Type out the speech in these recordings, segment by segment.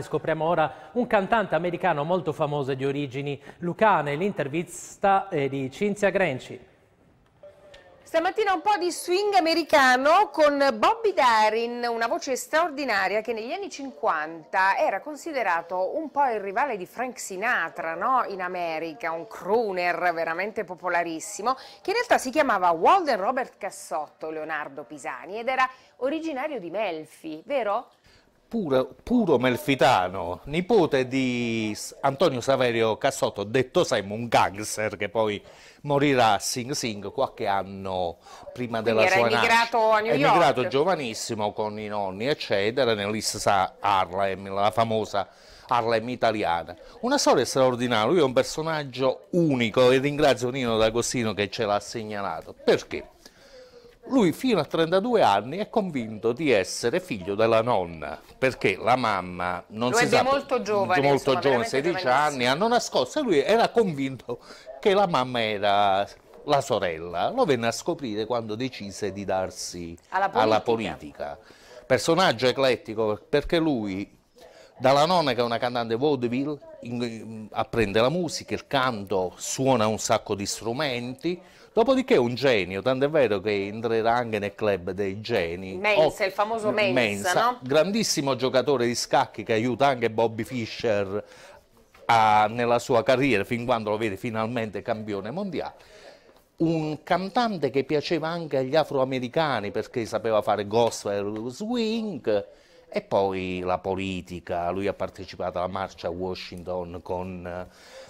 Scopriamo ora un cantante americano molto famoso di origini lucane, l'intervista di Cinzia Grenci. Stamattina un po' di swing americano con Bobby Darin, una voce straordinaria che negli anni 50 era considerato un po' il rivale di Frank Sinatra no? in America, un crooner veramente popolarissimo, che in realtà si chiamava Walden Robert Cassotto Leonardo Pisani ed era originario di Melfi, vero? puro, puro melfitano, nipote di Antonio Saverio Cassotto, detto Semo, un gangster che poi morirà a Sing Sing qualche anno prima Quindi della sua emigrato nascita. A New York. emigrato giovanissimo con i nonni, eccetera, nell'Issa Harlem, la famosa Harlem italiana. Una storia straordinaria, lui è un personaggio unico e ringrazio Nino D'Agostino che ce l'ha segnalato. Perché? Lui fino a 32 anni è convinto di essere figlio della nonna, perché la mamma non Lo si sa... molto giovane, molto insomma, giovane 16 anni, hanno nascosto, e lui era convinto che la mamma era la sorella. Lo venne a scoprire quando decise di darsi alla politica. Alla politica. Personaggio eclettico perché lui dalla nonna che è una cantante vaudeville, apprende la musica, il canto, suona un sacco di strumenti, dopodiché è un genio, tanto è vero che entrerà anche nel club dei geni. Mensa, oh, il famoso Mensa, Mensa no? Grandissimo giocatore di scacchi che aiuta anche Bobby Fischer a, nella sua carriera, fin quando lo vede finalmente campione mondiale un cantante che piaceva anche agli afroamericani perché sapeva fare gospel swing e poi la politica, lui ha partecipato alla marcia a Washington con eh,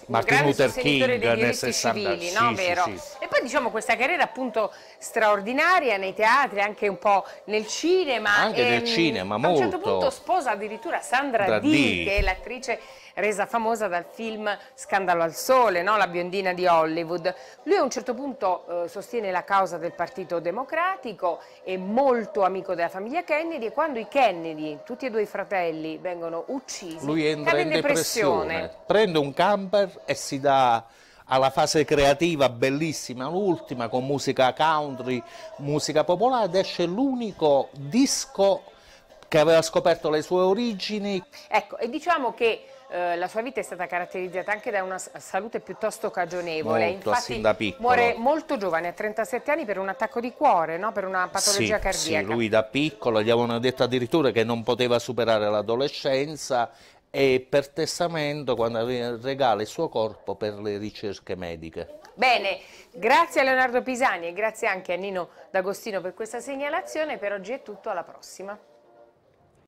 Martin Luther King nel 60 civili, sì, no? Vero? sì poi diciamo questa carriera appunto straordinaria nei teatri, anche un po' nel cinema. Anche nel ehm, cinema, molto. A un certo punto sposa addirittura Sandra da Dee, che è l'attrice resa famosa dal film Scandalo al Sole, no? la biondina di Hollywood. Lui a un certo punto eh, sostiene la causa del Partito Democratico, è molto amico della famiglia Kennedy e quando i Kennedy, tutti e due i fratelli, vengono uccisi, lui entra in depressione. depressione. Prende un camper e si dà alla fase creativa bellissima, l'ultima con musica country, musica popolare ed esce l'unico disco che aveva scoperto le sue origini. Ecco, e diciamo che eh, la sua vita è stata caratterizzata anche da una salute piuttosto cagionevole, molto, infatti muore molto giovane, a 37 anni per un attacco di cuore, no? per una patologia sì, cardiaca. Sì, lui da piccolo gli avevano detto addirittura che non poteva superare l'adolescenza e per testamento quando regala il suo corpo per le ricerche mediche. Bene, grazie a Leonardo Pisani e grazie anche a Nino D'Agostino per questa segnalazione, per oggi è tutto, alla prossima.